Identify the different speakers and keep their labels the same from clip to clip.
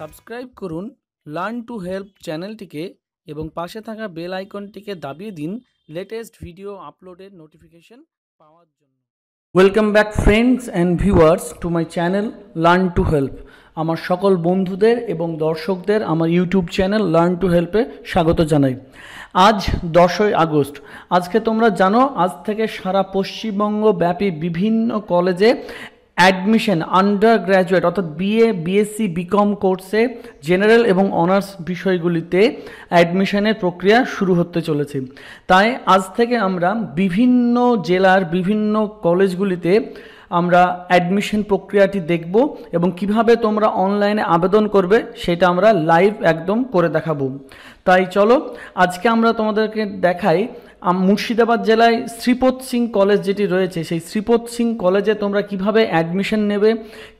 Speaker 1: subscribe করুন learn to help চ্যানেলটিকে এবং পাশে থাকা বেল আইকনটিকে দাবিয়ে দিন লেটেস্ট ভিডিও আপলোডের নোটিফিকেশন পাওয়ার জন্য welcome back friends and viewers to my channel learn to help আমার সকল বন্ধুদের এবং দর্শকদের আমার ইউটিউব চ্যানেল লার্ন টু হেল্পে স্বাগত জানাই আজ দশই আগস্ট আজকে তোমরা জানো আজ থেকে সারা পশ্চিমবঙ্গ ব্যাপী বিভিন্ন কলেজে অ্যাডমিশন আন্ডার গ্র্যাজুয়েট অর্থাৎ বিএ বিএসসি বিকম কোর্সে জেনারেল এবং অনার্স বিষয়গুলিতে অ্যাডমিশনের প্রক্রিয়া শুরু হতে চলেছে তাই আজ থেকে আমরা বিভিন্ন জেলার বিভিন্ন কলেজগুলিতে আমরা অ্যাডমিশন প্রক্রিয়াটি দেখব এবং কিভাবে তোমরা অনলাইনে আবেদন করবে সেটা আমরা লাইভ একদম করে দেখাবো তাই চলো আজকে আমরা তোমাদেরকে দেখাই মুর্শিদাবাদ জেলায় শ্রীপদ সিং কলেজ যেটি রয়েছে সেই শ্রীপদ সিং কলেজে তোমরা কিভাবে অ্যাডমিশন নেবে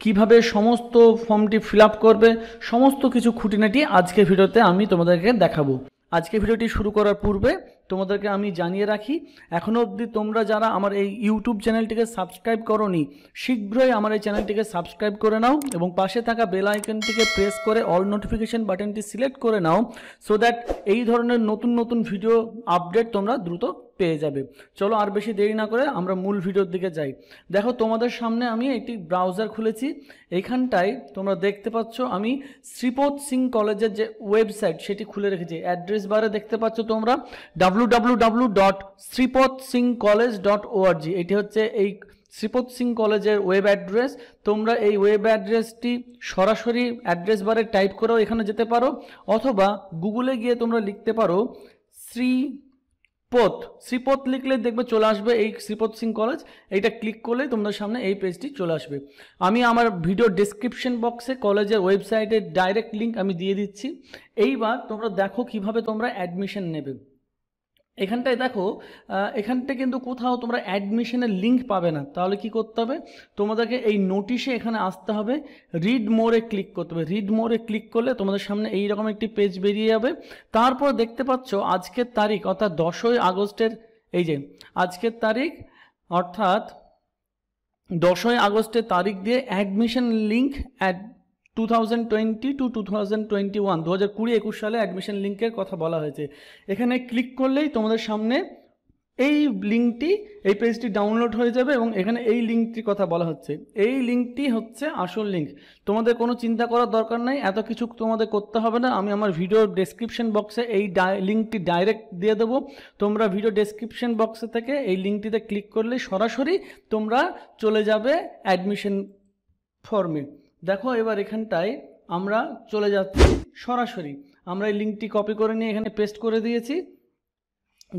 Speaker 1: কিভাবে সমস্ত ফর্মটি ফিল করবে সমস্ত কিছু খুঁটিনাটি আজকে ভিডিওতে আমি তোমাদেরকে দেখাবো আজকে ভিডিওটি শুরু করার পূর্বে তোমাদেরকে আমি জানিয়ে রাখি এখনও অবধি তোমরা যারা আমার এই ইউটিউব চ্যানেলটিকে সাবস্ক্রাইব নি শীঘ্রই আমার এই চ্যানেলটিকে সাবস্ক্রাইব করে নাও এবং পাশে থাকা বেল আইকনটিকে প্রেস করে অল নোটিফিকেশান বাটনটি সিলেক্ট করে নাও সো দ্যাট এই ধরনের নতুন নতুন ভিডিও আপডেট তোমরা দ্রুত পেয়ে যাবে চলো আর বেশি দেরি না করে আমরা মূল ভিডিওর দিকে যাই দেখো তোমাদের সামনে আমি একটি ব্রাউজার খুলেছি এইখানটায় তোমরা দেখতে পাচ্ছ আমি শ্রীপদ সিং কলেজের যে ওয়েবসাইট সেটি খুলে রেখেছি অ্যাড্রেস বারে দেখতে পাচ্ছ তোমরা W W dot Singh college dot ORG এটি হচ্ছে এই শ্রীপদ সিং কলেজের ওয়েব অ্যাড্রেস তোমরা এই ওয়েব অ্যাড্রেসটি সরাসরি অ্যাড্রেস বারে টাইপ করেও এখানে যেতে পারো অথবা গুগলে গিয়ে তোমরা লিখতে পারো শ্রী পথ শ্রীপথ লিখলে দেখবে চলে আসবে এই শ্রীপথ সিং কলেজ এইটা ক্লিক করলে তোমাদের সামনে এই পেজটি চলে আসবে আমি আমার ভিডিও ডিসক্রিপশন বক্সে কলেজের ওয়েবসাইটের ডাইরেক্ট লিঙ্ক আমি দিয়ে দিচ্ছি এইবার তোমরা দেখো কিভাবে তোমরা অ্যাডমিশন নেবে এখানটায় দেখো এখানটা কিন্তু কোথাও তোমরা অ্যাডমিশনের লিঙ্ক পাবে না তাহলে কি করতে হবে তোমাদেরকে এই নোটিশে এখানে আসতে হবে রিড মোরে ক্লিক করতে হবে রিড মোরে ক্লিক করলে তোমাদের সামনে এই রকম একটি পেজ বেরিয়ে যাবে তারপর দেখতে পাচ্ছ আজকের তারিখ অর্থাৎ দশই আগস্টের এই যে আজকের তারিখ অর্থাৎ দশই আগস্টের তারিখ দিয়ে admission link add two thousand twenty two two thousand twenty one দু হাজার কুড়ি একুশ সালে অ্যাডমিশন লিঙ্কের কথা বলা হয়েছে এখানে ক্লিক করলেই তোমাদের সামনে এই লিঙ্কটি এই পেজটি ডাউনলোড হয়ে যাবে এবং এখানে এই লিঙ্কটির কথা বলা হচ্ছে এই লিঙ্কটি হচ্ছে আসল লিঙ্ক তোমাদের কোনো চিন্তা করার দরকার নাই এত কিছু তোমাদের করতে হবে না আমি আমার ভিডিও ডেসক্রিপশন বক্সে এই লিঙ্কটি ডাইরেক্ট দিয়ে দেবো তোমরা ভিডিও ডেসক্রিপশন বক্সে থেকে এই লিঙ্কটিতে ক্লিক করলে সরাসরি তোমরা চলে যাবে অ্যাডমিশন ফর্মে দেখো এবার এখানটায় আমরা চলে যাচ্ছি সরাসরি আমরা এই লিঙ্কটি কপি করে নিয়ে এখানে পেস্ট করে দিয়েছি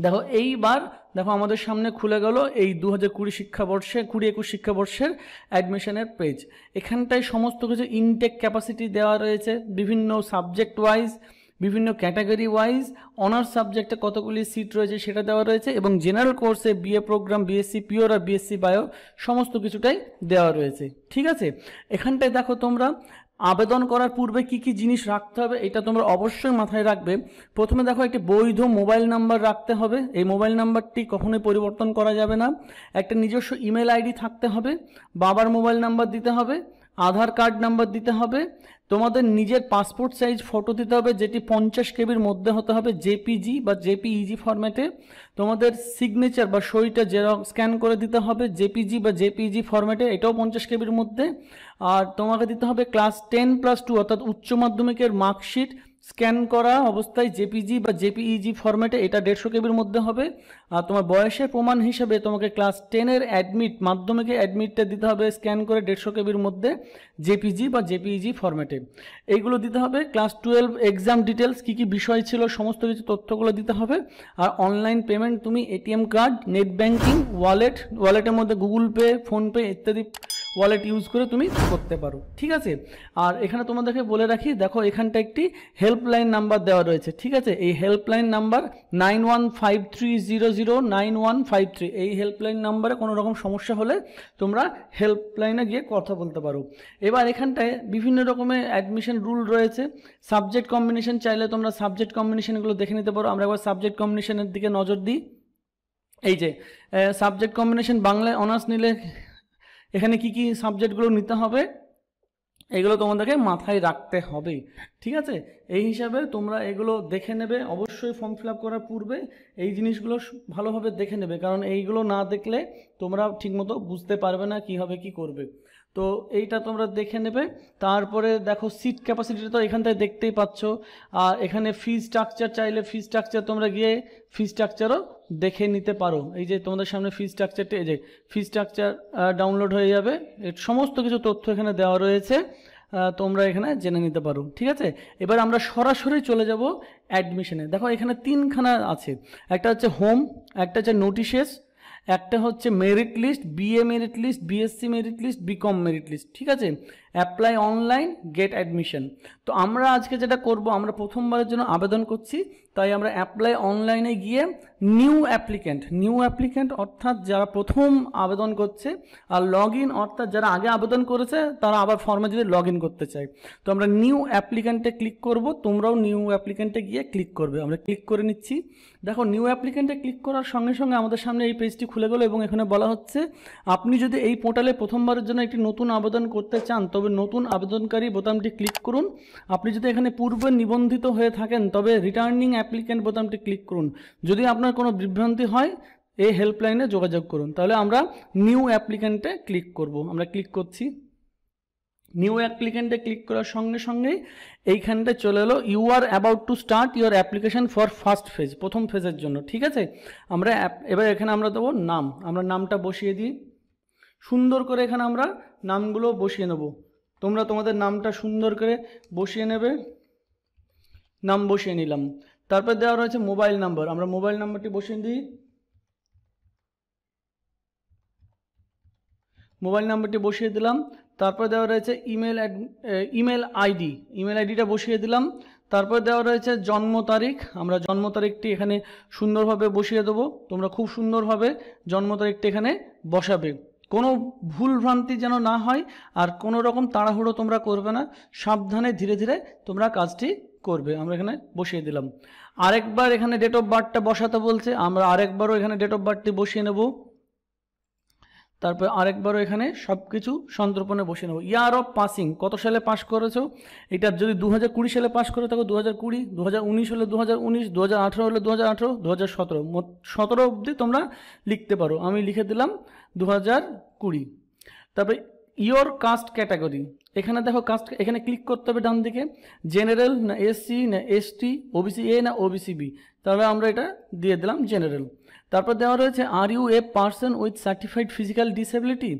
Speaker 1: দেখো এইবার দেখো আমাদের সামনে খুলে গেল এই দু হাজার কুড়ি শিক্ষাবর্ষে কুড়ি একুশ শিক্ষাবর্ষের অ্যাডমিশনের পেজ এখানটায় সমস্ত কিছু ইনটেক ক্যাপাসিটি দেওয়া রয়েছে বিভিন্ন সাবজেক্ট ওয়াইজ বিভিন্ন ক্যাটাগরি ওয়াইজ অনার্স সাবজেক্টে কতগুলি সিট রয়েছে সেটা দেওয়া রয়েছে এবং জেনারেল কোর্সে বিএ প্রোগ্রাম বিএসসি পিওর আর বিএসসি বায়ো সমস্ত কিছুটাই দেওয়া রয়েছে ঠিক আছে এখানটায় দেখো তোমরা আবেদন করার পূর্বে কি কি জিনিস রাখতে হবে এটা তোমরা অবশ্যই মাথায় রাখবে প্রথমে দেখো একটি বৈধ মোবাইল নাম্বার রাখতে হবে এই মোবাইল নাম্বারটি কখনোই পরিবর্তন করা যাবে না একটা নিজস্ব ইমেল আইডি থাকতে হবে বাবার মোবাইল নাম্বার দিতে হবে আধার কার্ড নাম্বার দিতে হবে তোমাদের নিজের পাসপোর্ট সাইজ ফটো দিতে হবে যেটি পঞ্চাশ কেবির মধ্যে হতে হবে জেপিজি বা জেপিইজি ফরম্যাটে তোমাদের সিগনেচার বা সইটা জেরক্স স্ক্যান করে দিতে হবে জেপিজি বা জেপিজি ফরম্যাটে এটাও পঞ্চাশ কেবির মধ্যে আর তোমাকে দিতে হবে ক্লাস টেন প্লাস টু অর্থাৎ উচ্চ মাধ্যমিকের মার্কশিট স্ক্যান করা অবস্থায় জেপিজি বা জেপিইজি ফরম্যাটে এটা দেড়শো কেবির মধ্যে হবে আর তোমার বয়সের প্রমাণ হিসেবে তোমাকে ক্লাস টেনের অ্যাডমিট মাধ্যমিকে অ্যাডমিটটা দিতে হবে স্ক্যান করে দেড়শো কেবির মধ্যে জেপিজি বা জেপিইজি ফরম্যাটে এইগুলো দিতে হবে ক্লাস টুয়েলভ এক্সাম ডিটেলস কী কী বিষয় ছিল সমস্ত কিছু তথ্যগুলো দিতে হবে আর অনলাইন পেমেন্ট তুমি ATM card net banking wallet ওয়ালেটের মধ্যে গুগল পে ফোনপে ইত্যাদি ওয়ালেট ইউজ করে তুমি করতে পারো ঠিক আছে আর এখানে তোমাদেরকে বলে রাখি দেখো এখানটা একটি হেল্পলাইন নাম্বার দেওয়া রয়েছে ঠিক আছে এই helpline number nine one five three zero zero nine one five three এই হেল্পলাইন নাম্বারে কোনো রকম সমস্যা হলে তোমরা হেল্পলাইনে গিয়ে কথা বলতে পারো এবার এখানটায় বিভিন্ন রকমের অ্যাডমিশন রুল রয়েছে সাবজেক্ট কম্বিনেশন চাইলে তোমরা সাবজেক্ট কম্বিনেশনগুলো দেখে নিতে পারো আমরা একবার সাবজেক্ট কম্বিনেশনের দিকে নজর দিই এই যে সাবজেক্ট কম্বিনেশন বাংলায় অনার্স নিলে এখানে কি কি সাবজেক্টগুলো নিতে হবে এগুলো তোমাদেরকে মাথায় রাখতে হবে ঠিক আছে এই হিসাবে তোমরা এগুলো দেখে নেবে অবশ্যই ফর্ম ফিল করার পূর্বে এই জিনিসগুলো ভালোভাবে দেখে নেবে কারণ এইগুলো না দেখলে তোমরা ঠিকমতো বুঝতে পারবে না হবে কি করবে তো এইটা তোমরা দেখে নেবে তারপরে দেখো সিট ক্যাপাসিটিটা তো এখান থেকে দেখতেই পাচ্ছ আর এখানে ফি স্ট্রাকচার চাইলে ফি স্ট্রাকচার তোমরা গিয়ে ফি স্ট্রাকচারও দেখে নিতে পারো এই যে তোমাদের সামনে ফি স্ট্রাকচারটি এই যে ফি স্ট্রাকচার ডাউনলোড হয়ে যাবে সমস্ত কিছু তথ্য এখানে দেওয়া রয়েছে তোমরা এখানে জেনে নিতে পারো ঠিক আছে এবার আমরা সরাসরি চলে যাব অ্যাডমিশনে দেখো এখানে তিনখানা আছে একটা হচ্ছে হোম একটা হচ্ছে নোটিশেস একটা হচ্ছে merit list BA merit list BSc merit list BCom merit list ঠিক আছে অ্যাপ্লাই অনলাইন গেট অ্যাডমিশন তো আমরা আজকে যেটা করব আমরা প্রথমবারের জন্য আবেদন করছি তাই আমরা অ্যাপ্লাই অনলাইনে গিয়ে নিউ অ্যাপ্লিক্যান্ট নিউ অ্যাপ্লিক্যান্ট অর্থাৎ যারা প্রথম আবেদন করছে আর লগ ইন অর্থাৎ যারা আগে আবেদন করেছে তারা আবার ফর্মে যদি লগ ইন করতে চায় তো আমরা নিউ অ্যাপ্লিক্যান্টে ক্লিক করব তোমরাও নিউ অ্যাপ্লিক্যান্টে গিয়ে ক্লিক করবে আমরা ক্লিক করে নিচ্ছি দেখো নিউ অ্যাপ্লিক্যান্টে ক্লিক করার সঙ্গে সঙ্গে আমাদের সামনে এই পেজটি খুলে গেলো এবং এখানে বলা হচ্ছে আপনি যদি এই পোর্টালে প্রথমবারের জন্য একটি নতুন আবেদন করতে চান তবে নতুন আবেদনকারী বোতামটি ক্লিক করুন আপনি যদি এখানে পূর্বে নিবন্ধিত হয়ে থাকেন তবে রিটার্নিং অ্যাপ্লিক্যান্ট বোতামটি ক্লিক করুন যদি আপনার কোনো বিভ্রান্তি হয় এই হেল্পলাইনে যোগাযোগ করুন তাহলে আমরা নিউ অ্যাপ্লিক্যান্টে ক্লিক করব আমরা ক্লিক করছি নিউ অ্যাপ্লিক্যান্টে ক্লিক করার সঙ্গে সঙ্গেই এইখানটা চলে এলো you are about to start your application for first phase প্রথম ফেজের জন্য ঠিক আছে আমরা এবার এখানে আমরা দেবো নাম আমরা নামটা বসিয়ে দিই সুন্দর করে এখানে আমরা নামগুলো বসিয়ে নেব তোমরা তোমাদের নামটা সুন্দর করে বসিয়ে নেবে নাম বসিয়ে নিলাম তারপর দেওয়া রয়েছে মোবাইল নাম্বার আমরা মোবাইল নাম্বারটি বসিয়ে দিই মোবাইল নাম্বারটি বসিয়ে দিলাম তারপর দেওয়া রয়েছে ইমেল ইমেল আইডি ইমেল আইডিটা বসিয়ে দিলাম তারপর দেওয়া রয়েছে জন্ম তারিখ আমরা জন্ম তারিখটি এখানে সুন্দরভাবে বসিয়ে দেবো তোমরা খুব সুন্দরভাবে জন্ম তারিখটি এখানে বসাবে কোনো ভুল ভ্রান্তি যেন না হয় আর কোনো রকম তাড়াহুড়ো তোমরা করবে না সাবধানে ধীরে ধীরে তোমরা কাজটি করবে আমরা এখানে বসিয়ে দিলাম আরেকবার এখানে ডেট অফ বার্থটা বসাতে বলছে আমরা আরেকবারও এখানে ডেট অফ বার্থটি বসিয়ে নেব তারপর আরেকবারও এখানে সব কিছু সন্তর্পণে বসিয়ে নেব ইয়ার অফ পাসিং কত সালে পাস করেছো এটা যদি দু কুড়ি সালে পাস করে থাকো দু হাজার কুড়ি দু হাজার উনিশ হলে দু হাজার উনিশ দু হাজার আঠেরো হলে দু হাজার আঠেরো দু হাজার সতেরো সতেরো অবধি তোমরা লিখতে পারো আমি লিখে দিলাম দু হাজার কুড়ি তারপরে ইয়োর কাস্ট ক্যাটাগরি এখানে দেখো কাস্ট এখানে ক্লিক করতে হবে ডান দিকে জেনারেল না এসসি না এসটি ওবিসি এ না ওবিসি বি তাহলে আমরা এটা দিয়ে দিলাম জেনারেল তারপর দেওয়া রয়েছে are you a person with certified physical disability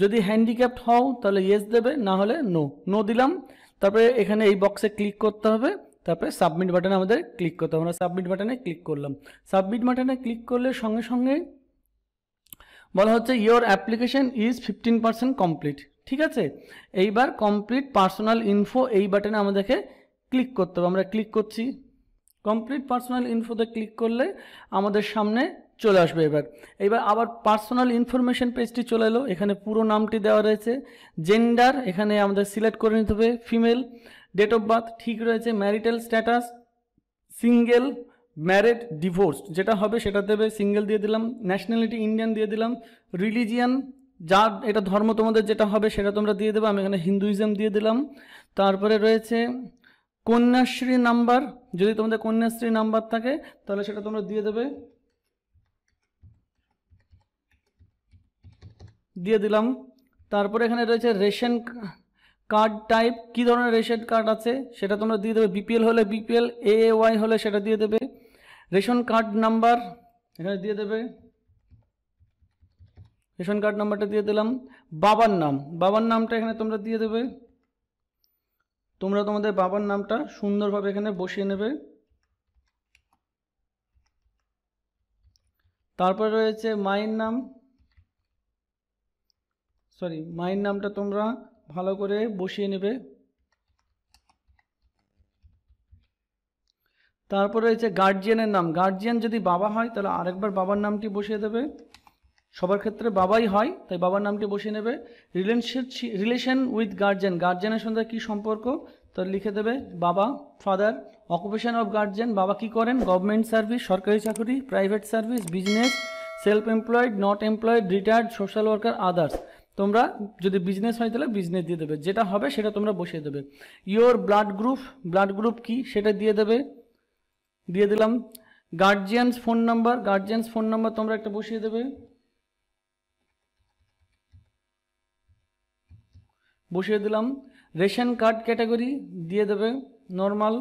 Speaker 1: যদি হ্যান্ডিক্যাপ্ট হও তাহলে ইয়েস দেবে না হলে নো নো দিলাম তারপরে এখানে এই বক্সে ক্লিক করতে হবে তারপরে সাবমিট বাটনে আমাদের ক্লিক করতে হবে আমরা সাবমিট বাটনে ক্লিক করলাম সাবমিট বাটনে ক্লিক করলে সঙ্গে সঙ্গে বলা হচ্ছে your application is fifteen percent complete ঠিক আছে এইবার কমপ্লিট পার্সোনাল ইনফো এই বাটনে আমাদেরকে ক্লিক করতে হবে আমরা ক্লিক করছি কমপ্লিট পার্সোনাল ইনফোতে ক্লিক করলে আমাদের সামনে চলে আসবে এবার এবার আবার পার্সোনাল ইনফরমেশন পেজটি চলে এলো এখানে পুরো নামটি দেওয়া রয়েছে জেন্ডার এখানে আমাদের সিলেক্ট করে নিতে হবে ফিমেল ডেট অফ বার্থ ঠিক রয়েছে marital status single married divorced যেটা হবে সেটা দেবে সিঙ্গেল দিয়ে দিলাম ন্যাশনালিটি ইন্ডিয়ান দিয়ে দিলাম রিলিজিয়ান যা এটা ধর্ম তোমাদের যেটা হবে সেটা তোমরা দিয়ে দেবে আমি এখানে হিন্দুইজম দিয়ে দিলাম তারপরে রয়েছে কন্যাশ্রী নাম্বার যদি তোমাদের কন্যাশ্রী নাম্বার থাকে তাহলে সেটা তোমরা দিয়ে দেবে দিয়ে দিলাম তারপরে এখানে রয়েছে রেশন কার্ড টাইপ কি ধরনের রেশন কার্ড আছে সেটা তোমরা দিয়ে দেবে বিপিএল হলে বিপিএল এ ওয়াই হলে সেটা দিয়ে দেবে রেশন কার্ড নাম্বার এখানে দিয়ে দেবে রেশন কার্ড নাম্বারটা দিয়ে দিলাম বাবার নাম বাবার নামটা এখানে তোমরা দিয়ে দেবে তোমরা তোমাদের বাবার নামটা সুন্দরভাবে এখানে বসিয়ে নেবে তারপরে রয়েছে মায়ের নাম সরি মায়ের নামটা তোমরা ভালো করে বসিয়ে নেবে তারপরে রয়েছে গার্জিয়ানের নাম গার্জিয়ান যদি বাবা হয় তাহলে আরেকবার বাবার নামটি বসিয়ে দেবে সবার ক্ষেত্রে বাবাই হয় তাই বাবার নামটি বসিয়ে নেবে রিলেশনশিপ রিলেশন উইথ গার্জেন গার্জেনের সঙ্গে কী সম্পর্ক তো লিখে দেবে বাবা ফাদার অকুপেশন অফ গার্জেন বাবা কি করেন গভর্নমেন্ট সার্ভিস সরকারি চাকরি private service business self employed not employed retired social worker others তোমরা যদি বিজনেস হয় তাহলে বিজনেস দিয়ে দেবে যেটা হবে সেটা তোমরা বসিয়ে দেবে your blood group blood group কি সেটা দিয়ে দেবে দিয়ে দিলাম guardian's phone number guardian's phone number তোমরা একটা বসিয়ে দেবে বসিয়ে দিলাম রেশন কার্ড ক্যাটাগরি দিয়ে দেবে নর্মাল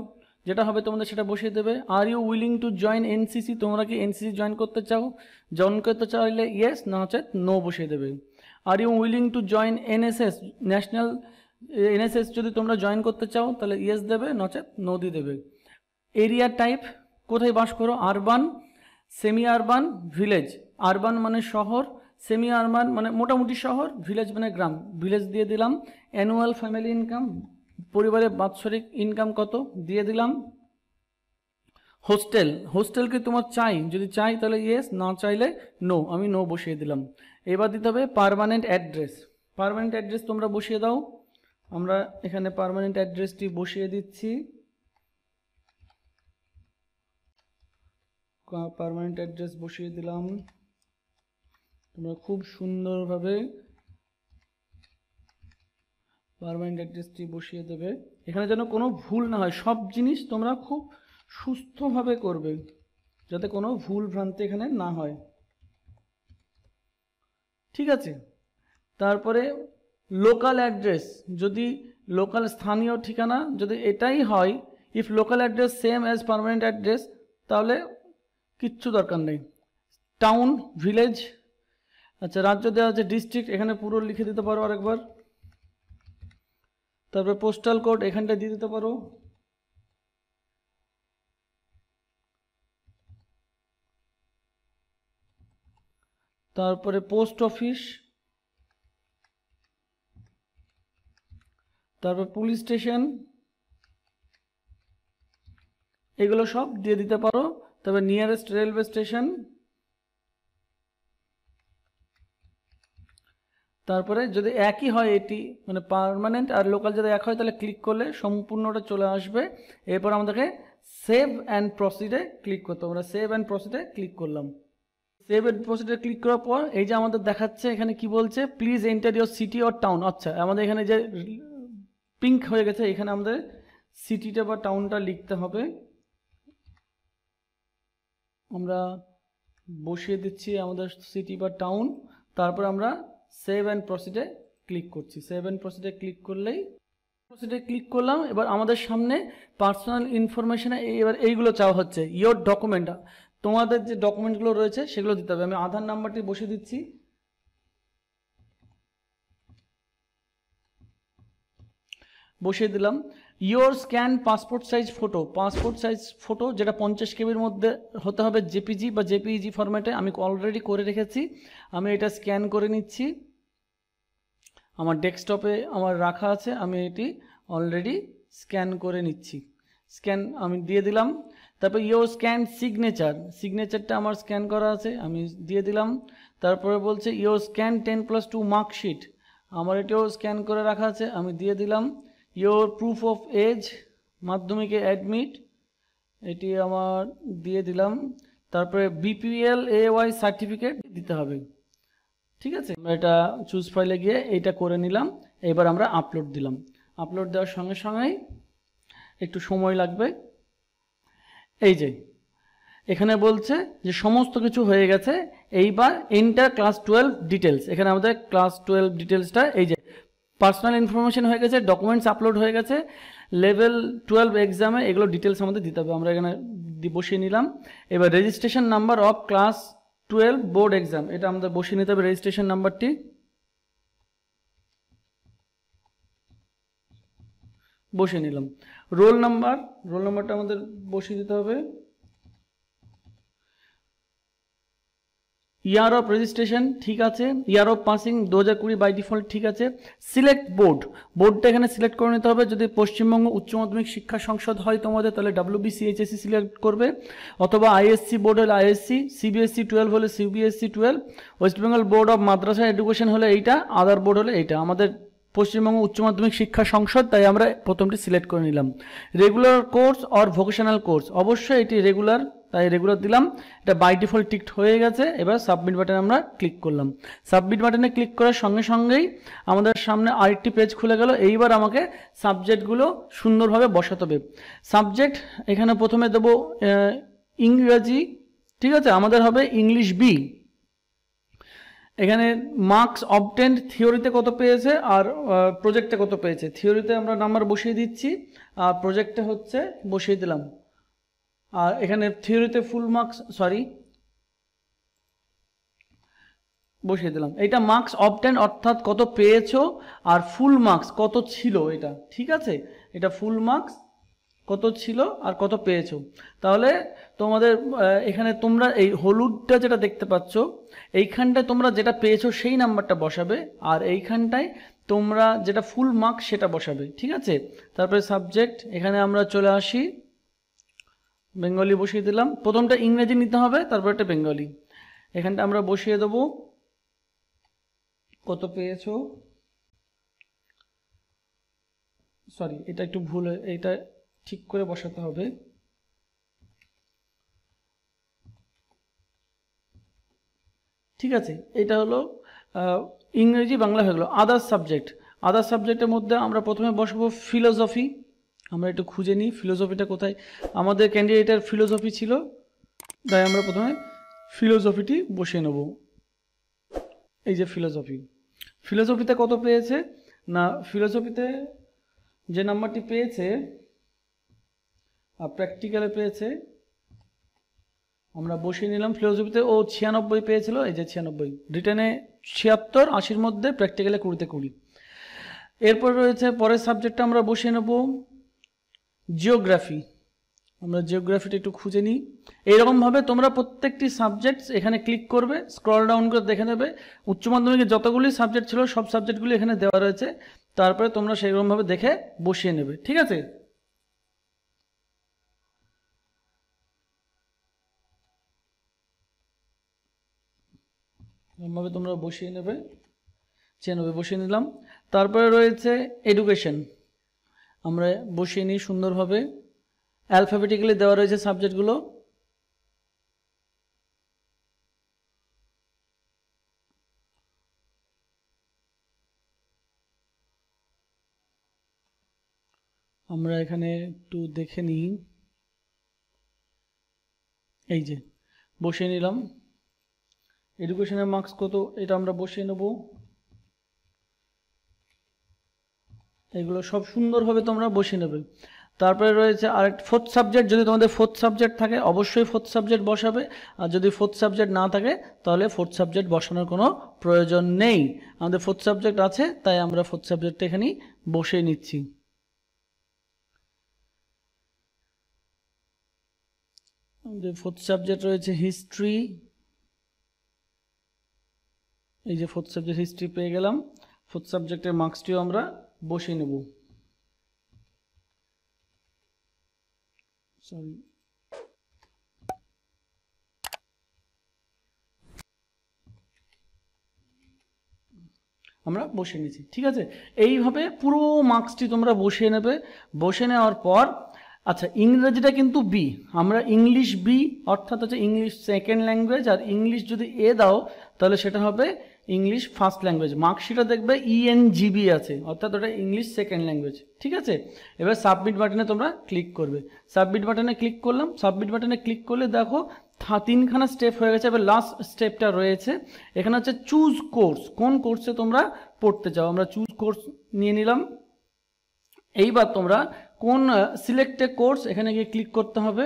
Speaker 1: যেটা হবে তোমাদের সেটা বসিয়ে দেবে are you willing to join NCC তোমরা কি এনসিসি জয়েন করতে চাও জয়েন করতে চাইলে ইয়েস না হচ্ছে নো বসিয়ে দেবে are you willing to join NSS national NSS যদি তোমরা জয়েন করতে চাও তাহলে ইয়েস দেবে নচেত নদী দেবে এরিয়া টাইপ কোথায় বাস করো urban semi urban village urban মানে শহর সেমি আরবান মানে মোটামুটি শহর ভিলেজ মানে গ্রাম ভিলেজ দিয়ে দিলাম অ্যানুয়াল ফ্যামিলি ইনকাম পরিবারের বাৎসরিক ইনকাম কত দিয়ে দিলাম হোস্টেল হোস্টেল কি তোমার চাই যদি চাই তাহলে ইয়েস না চাইলে নো আমি নো বসিয়ে দিলাম এবার দিতে হবে পারমানেন্ট অ্যাড্রেস পারমানেন্ট অ্যাড্রেস তোমরা বসিয়ে দাও আমরা এখানে পারমানেন্ট অ্যাড্রেসটি বসিয়ে দিচ্ছি পারমানেন্ট অ্যাড্রেস বসিয়ে দিলাম তোমরা খুব সুন্দরভাবে পারমানেন্ট অ্যাড্রেসটি বসিয়ে দেবে এখানে যেন কোনো ভুল না হয় সব জিনিস তোমরা খুব সুস্থভাবে করবে যাতে কোনো ভুল ভ্রান্তি এখানে না হয় ঠিক আছে তারপরে লোকাল অ্যাড্রেস যদি লোকাল স্থানীয় ঠিকানা যদি এটাই হয় if local address same as permanent address তাহলে কিচ্ছু দরকার নেই টাউন ভিলেজ আচ্ছা রাজ্য দেওয়া আছে ডিস্ট্রিক্ট এখানে পুরো লিখে দিতে পারো আরেকবার তারপরে পোস্টাল কোড এখানটা দিয়ে দিতে পারো তারপরে পোস্ট অফিস তারপর পুলিশ স্টেশন এগুলো সব দিয়ে দিতে পারো তবে নিয়ারেস্ট রেলওয়ে স্টেশন তারপরে যদি একই হয় এটি মানে পারমানেন্ট আর লোকাল যদি এক হয় তাহলে ক্লিক করলে সম্পূর্ণটা চলে আসবে এরপর আমাদেরকে সেভ অ্যান্ড প্রসিডে ক্লিক করতে আমরা সেভ অ্যান্ড প্রসিডে ক্লিক করলাম সেভ অ্যান্ড প্রসিডে ক্লিক করার পর এই যে আমাদের দেখাচ্ছে এখানে কি বলছে please enter your city or town আচ্ছা আমাদের এখানে যে পিঙ্ক হয়ে গেছে এখানে আমাদের সিটিটা বা টাউনটা লিখতে হবে আমরা বসিয়ে দিচ্ছি আমাদের সিটি বা টাউন তারপর আমরা সেভ অ্যান্ড প্রসিডে ক্লিক করছি সেভ অ্যান্ড প্রসিডে ক্লিক করলেই প্রসিডে ক্লিক করলাম এবার আমাদের সামনে পার্সোনাল ইনফরমেশানে এবার এইগুলো চাওয়া হচ্ছে ইয়োর ডকুমেন্ট তোমাদের যে ডকুমেন্টগুলো রয়েছে সেগুলো দিতে হবে আমি আধার নাম্বারটি বসিয়ে দিচ্ছি বসিয়ে দিলাম your scan passport size photo passport size photo যেটা পঞ্চাশ কেবির মধ্যে হতে হবে জেপিজি বা জেপিজি ফরম্যাটে আমি অলরেডি করে রেখেছি আমি এটা স্ক্যান করে নিচ্ছি আমার ডেস্কটপে আমার রাখা আছে আমি এটি অলরেডি স্ক্যান করে নিচ্ছি স্ক্যান আমি দিয়ে দিলাম তারপর ইয়োর স্ক্যান সিগনেচার সিগনেচারটা আমার স্ক্যান করা আছে আমি দিয়ে দিলাম তারপরে বলছে your scan ten plus two marksheet আমার এটিও স্ক্যান করে রাখা আছে আমি দিয়ে দিলাম ইয়োর প্রুফ অফ এজ মাধ্যমিকে অ্যাডমিট এটি আমার দিয়ে দিলাম তারপরে বিপিএল এ ওয়াই সার্টিফিকেট দিতে হবে ঠিক আছে আমরা এটা চুজ ফাইলে গিয়ে এটা করে নিলাম এবার আমরা আপলোড দিলাম আপলোড দেওয়ার সঙ্গে সঙ্গেই একটু সময় লাগবে এই যে এখানে বলছে যে সমস্ত কিছু হয়ে গেছে এইবার এন্টার ক্লাস টুয়েলভ ডিটেলস এখানে আমাদের ক্লাস টুয়েলভ ডিটেলসটা এই যে পার্সোনাল ইনফরমেশন হয়ে গেছে ডকুমেন্টস আপলোড হয়ে গেছে লেভেল টুয়েলভ এক্সামে এগুলো ডিটেলস আমাদের দিতে হবে আমরা এখানে বসিয়ে নিলাম এবার registration number of class twelve board exam এটা আমাদের বসিয়ে নিতে হবে রেজিস্ট্রেশন নাম্বারটি বসিয়ে নিলাম রোল নাম্বার রোল নাম্বারটা আমাদের বসিয়ে দিতে হবে ইয়ার অফ রেজিস্ট্রেশন ঠিক আছে ইয়ার অফ পাসিং দু হাজার কুড়ি বাই ডিফল্ট ঠিক আছে সিলেক্ট বোর্ড বোর্ডটা এখানে সিলেক্ট করে নিতে হবে যদি পশ্চিমবঙ্গ উচ্চ মাধ্যমিক শিক্ষা সংসদ হয় তোমাদের তাহলে ডাব্লিউবিসিএইচএসি সিলেক্ট করবে অথবা আইএসসি বোর্ড হলে আইএসসি সিবিএসসি টুয়েলভ হলে CBSE twelve West Bengal board of madrasah education হলে এইটা আদার বোর্ড হলে এইটা আমাদের পশ্চিমবঙ্গ উচ্চ মাধ্যমিক শিক্ষা সংসদ তাই আমরা প্রথমটি সিলেক্ট করে নিলাম regular course or vocational course অবশ্যই এটি রেগুলার তাই রেগুলার দিলাম এটা বাই ডিফল্ট টিকট হয়ে গেছে এবার সাবমিট বাটনে আমরা ক্লিক করলাম সাবমিট বাটনে ক্লিক করার সঙ্গে সঙ্গেই আমাদের সামনে আরেকটি পেজ খুলে গেল এইবার আমাকে সাবজেক্টগুলো সুন্দরভাবে বসাতে হবে সাবজেক্ট এখানে প্রথমে দেবো ইংরাজি ঠিক আছে আমাদের হবে ইংলিশ বি এখানে মার্কস অবটেন্ড থিওরিতে কত পেয়েছে আর প্রজেক্টে কত পেয়েছে থিওরিতে আমরা নাম্বার বসিয়ে দিচ্ছি আর প্রজেক্টে হচ্ছে বসিয়ে দিলাম আর এখানে থিওরিতে ফুল মার্কস সরি বসিয়ে দিলাম এটা মার্কস অবটেন অর্থাৎ কত পেয়েছো আর ফুল মার্কস কত ছিল এটা ঠিক আছে এটা ফুল মার্কস কত ছিল আর কত পেয়েছো তাহলে তোমাদের এখানে তোমরা এই হলুদটা যেটা দেখতে পাচ্ছ এইখানটায় তোমরা যেটা পেয়েছো সেই নাম্বারটা বসাবে আর এইখানটায় তোমরা যেটা ফুল মার্কস সেটা বসাবে ঠিক আছে তারপরে সাবজেক্ট এখানে আমরা চলে আসি বেঙ্গলি বসিয়ে দিলাম প্রথমটা ইংরেজি নিতে হবে তারপর একটা বেঙ্গলি এখানটা আমরা বসিয়ে দেব কত পেয়েছ সরি এটা একটু ভুল এটা ঠিক করে বসাতে হবে ঠিক আছে এটা হলো ইংরেজি বাংলা হয়ে গেলো আদার্স সাবজেক্ট আদার্স সাবজেক্টের মধ্যে আমরা প্রথমে বসবো ফিলোসফি আমরা একটু খুঁজে নিই ফিলোসফিটা কোথায় আমাদের ক্যান্ডিডেটের ফিলোসফি ছিল তাই আমরা প্রথমে ফিলোসফিটি বসিয়ে নেব এই যে ফিলোসফি ফিলোসফিতে কত পেয়েছে না ফিলোসফিতে যে নাম্বারটি পেয়েছে আর প্র্যাকটিক্যালে পেয়েছে আমরা বসিয়ে নিলাম ফিলোসফিতে ও ছিয়ানব্বই পেয়েছিল এই যে ছিয়ানব্বই রিটার্নে ছিয়াত্তর আশির মধ্যে প্র্যাকটিক্যালে কুড়িতে কুড়ি এরপর রয়েছে পরের সাবজেক্টটা আমরা বসিয়ে নেবো জিওগ্রাফি আমরা জিওগ্রাফিটা একটু খুঁজে নিই এইরকমভাবে তোমরা প্রত্যেকটি সাবজেক্টস এখানে ক্লিক করবে স্ক্রল ডাউন করে দেখে নেবে উচ্চ মাধ্যমিকের যতগুলি সাবজেক্ট ছিল সব সাবজেক্টগুলি এখানে দেওয়া রয়েছে তারপরে তোমরা সেইরকমভাবে দেখে বসিয়ে নেবে ঠিক আছে এরকমভাবে তোমরা বসিয়ে নেবে চেয়ে নেবে বসিয়ে নিলাম তারপরে রয়েছে এডুকেশন আমরা বসিয়ে নিই সুন্দরভাবে অ্যালফাবেটিক্যালি দেওয়া রয়েছে সাবজেক্টগুলো আমরা এখানে একটু দেখে নিই এই যে বসিয়ে নিলাম এডুকেশনের মার্কস কত এটা আমরা বসিয়ে নেবো এগুলো সব সুন্দরভাবে তোমরা বসিয়ে নেবে তারপরে রয়েছে আরেক ফোর্থ সাবজেক্ট যদি তোমাদের ফোর্থ সাবজেক্ট থাকে অবশ্যই ফোর্থ সাবজেক্ট বসাবে আর যদি ফোর্থ সাবজেক্ট না থাকে তাহলে ফোর্থ সাবজেক্ট বসানোর কোনো প্রয়োজন নেই আমাদের ফোর্থ সাবজেক্ট আছে তাই আমরা ফোর্থ সাবজেক্টটা এখানেই বসে নিচ্ছি আমাদের ফোর্থ সাবজেক্ট রয়েছে হিস্ট্রি এই যে ফোর্থ সাবজেক্ট হিস্ট্রি পেয়ে গেলাম ফোর্থ সাবজেক্টের মার্কসটিও আমরা বসিয়ে নেব সরি আমরা বসে নিয়েছি ঠিক আছে এইভাবে পুরো মার্কসটি তোমরা বসিয়ে নেবে বসে নেওয়ার পর আচ্ছা ইংরেজিটা কিন্তু বি আমরা ইংলিশ বি অর্থাৎ হচ্ছে ইংলিশ সেকেন্ড ল্যাঙ্গুয়েজ আর ইংলিশ যদি এ দাও তাহলে সেটা হবে ইংলিশ ফার্স্ট ল্যাঙ্গুয়েজ মার্কশিটে দেখবে ইএনজিবি e আছে অর্থাৎ ওটা ইংলিশ সেকেন্ড ল্যাঙ্গুয়েজ ঠিক আছে এবার সাবমিট বাটনে তোমরা ক্লিক করবে সাবমিট বাটনে ক্লিক করলাম সাবমিট বাটনে ক্লিক করলে দেখো তিনখানা স্টেপ হয়ে গেছে এবার লাস্ট স্টেপটা রয়েছে এখানে হচ্ছে চুজ কোর্স কোন কোর্সে তোমরা পড়তে চাও আমরা চুজ কোর্স নিয়ে নিলাম এইবার তোমরা কোন সিলেক্টে কোর্স এখানে গিয়ে ক্লিক করতে হবে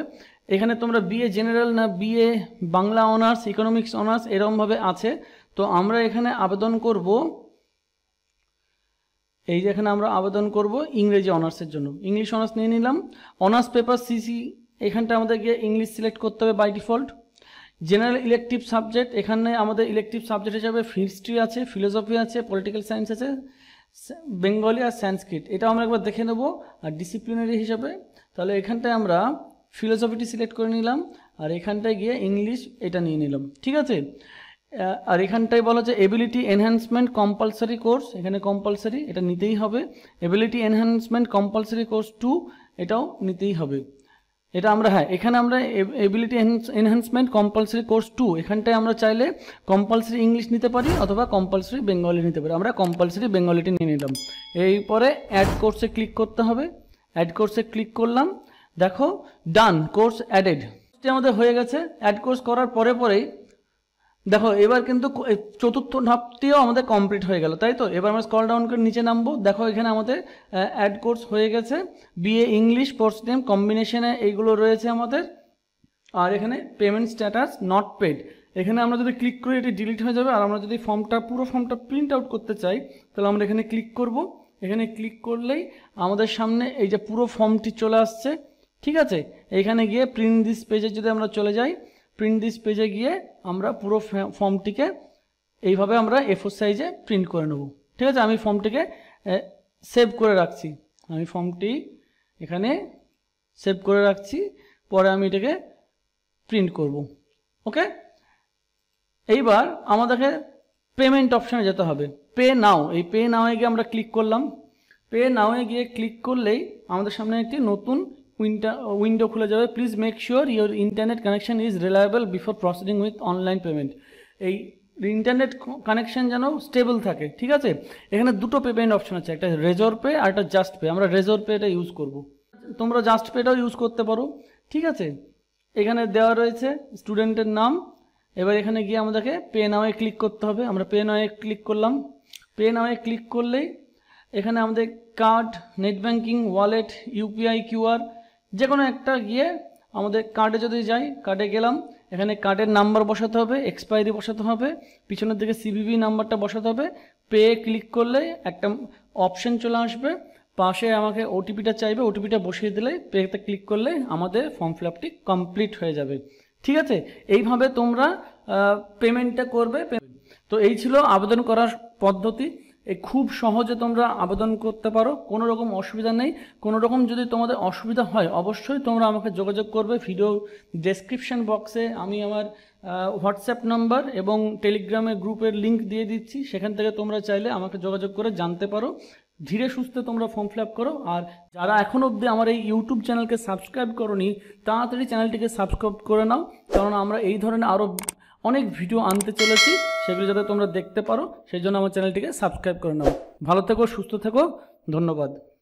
Speaker 1: এখানে তোমরা বিএ জেনারেল না BA Bangla honours economics honours এরমভাবে আছে তো আমরা এখানে আবেদন করব এই যে এখানে আমরা আবেদন করব ইংরেজি অনার্সের জন্য ইংলিশ অনার্স নিয়ে নিলাম অনার্স পেপার সিসি এখানটা আমাদের গিয়ে ইংলিশ সিলেক্ট করতে হবে by default general elective subject এখানে আমাদের ইলেকটিভ সাবজেক্ট হিসাবে হিস্ট্রি আছে ফিলোসফি আছে পলিটিক্যাল সায়েন্স আছে বেঙ্গলি আর সায়েন্সক্রিট এটা আমরা একবার দেখে নেব আর ডিসিপ্লিনারি হিসাবে তাহলে এখানটায় আমরা ফিলোসফিটি সিলেক্ট করে নিলাম আর এখানটায় গিয়ে ইংলিশ এটা নিয়ে নিলাম ঠিক আছে আর এখানটায় বলা যে এবিলিটি এনহ্যান্সমেন্ট কম্পালসারি কোর্স এখানে কম্পালসারি এটা নিতেই হবে ability enhancement compulsory course two এটাও নিতেই হবে এটা আমরা হ্যাঁ এখানে আমরা ability enhancement compulsory course two এখানটায় আমরা চাইলে কম্পালসারি ইংলিশ নিতে পারি অথবা কম্পালসারি বেঙ্গলি নিতে পারি আমরা কম্পালসারি বেঙ্গলিটি নিয়ে নিলাম এরপরে অ্যাড কোর্সে ক্লিক করতে হবে অ্যাড কোর্সে ক্লিক করলাম দেখো ডান কোর্স অ্যাডেড আমাদের হয়ে গেছে অ্যাড কোর্স করার পরে পরেই দেখো এবার কিন্তু চতুর্থ ধাপটিও আমাদের কমপ্লিট হয়ে গেল তাই তো এবার আমরা স্কল ডাউন করে নিচে নামবো দেখো এখানে আমাদের অ্যাড কোর্স হয়ে গেছে বিএ ইংলিশ কোর্স নেম কম্বিনেশনে এইগুলো রয়েছে আমাদের আর এখানে পেমেন্ট স্ট্যাটাস নট পেড এখানে আমরা যদি ক্লিক করি এটি ডিলিট হয়ে যাবে আর আমরা যদি ফর্মটা পুরো ফর্মটা প্রিন্ট আউট করতে চাই তাহলে আমরা এখানে ক্লিক করব এখানে ক্লিক করলেই আমাদের সামনে এই যে পুরো ফর্মটি চলে আসছে ঠিক আছে এখানে গিয়ে প্রিন্ট দিস পেজে যদি আমরা চলে যাই প্রিন্ট দিস পেজে গিয়ে আমরা পুরো ফর্মটিকে এইভাবে আমরা এফোর সাইজে প্রিন্ট করে নেব ঠিক আছে আমি ফর্মটিকে সেভ করে রাখছি আমি ফর্মটি এখানে সেভ করে রাখছি পরে আমি এটাকে প্রিন্ট করব ওকে এইবার আমাদেরকে পেমেন্ট অপশানে যেতে হবে পে নাও এই পে নাওয়ে গিয়ে আমরা ক্লিক করলাম পে নাওয়ে গিয়ে ক্লিক করলেই আমাদের সামনে একটি নতুন উইন্ডা উইন্ডো খুলে যাবে please make sure your internet connection is reliable before proceeding with online payment এই ইন্টারনেট কানেকশন যেন স্টেবল থাকে ঠিক আছে এখানে দুটো পেমেন্ট অপশন আছে একটা রেজর পে আর একটা জাস্ট পে আমরা রেজর পেটা ইউজ করব তোমরা জাস্ট পেটাও ইউজ করতে পারো ঠিক আছে এখানে দেওয়া রয়েছে স্টুডেন্টের নাম এবার এখানে গিয়ে আমাদেরকে পে নাওয়ে ক্লিক করতে হবে আমরা পে নাওয়ে ক্লিক করলাম পে নাওয়ে ক্লিক করলেই এখানে আমাদের card net banking wallet UPI QR যে কোনো একটা গিয়ে আমাদের কার্ডে যদি যাই কার্ডে গেলাম এখানে কার্ডের নাম্বার বসাতে হবে এক্সপায়ারি বসাতে হবে পিছনের দিকে সিবিবি নাম্বারটা বসাতে হবে পে ক্লিক করলে একটা অপশন চলে আসবে পাশে আমাকে ওটিপিটা চাইবে ওটিপিটা বসিয়ে দিলে পেতে ক্লিক করলে আমাদের ফর্ম ফিল আপটি কমপ্লিট হয়ে যাবে ঠিক আছে এইভাবে তোমরা পেমেন্টটা করবে তো এই ছিল আবেদন করার পদ্ধতি এ খুব সহজে তোমরা আবেদন করতে পারো কোনো রকম অসুবিধা নেই কোনো রকম যদি তোমাদের অসুবিধা হয় অবশ্যই তোমরা আমাকে যোগাযোগ করবে ভিডিও ডেসক্রিপশন বক্সে আমি আমার হোয়াটসঅ্যাপ নাম্বার এবং টেলিগ্রামে গ্রুপের লিঙ্ক দিয়ে দিচ্ছি সেখান থেকে তোমরা চাইলে আমাকে যোগাযোগ করে জানতে পারো ধীরে সুস্থে তোমরা ফর্ম ফিল আপ করো আর যারা এখন অবধি আমার এই ইউটিউব চ্যানেলকে সাবস্ক্রাইব করনি তাড়াতাড়ি চ্যানেলটিকে সাবস্ক্রাইব করে নাও কারণ আমরা এই ধরনের আরও অনেক ভিডিও আনতে চলেছি সেগুলি যাতে তোমরা দেখতে পারো সেই জন্য আমার চ্যানেলটিকে সাবস্ক্রাইব করে নাও ভালো থেকো সুস্থ থেকো ধন্যবাদ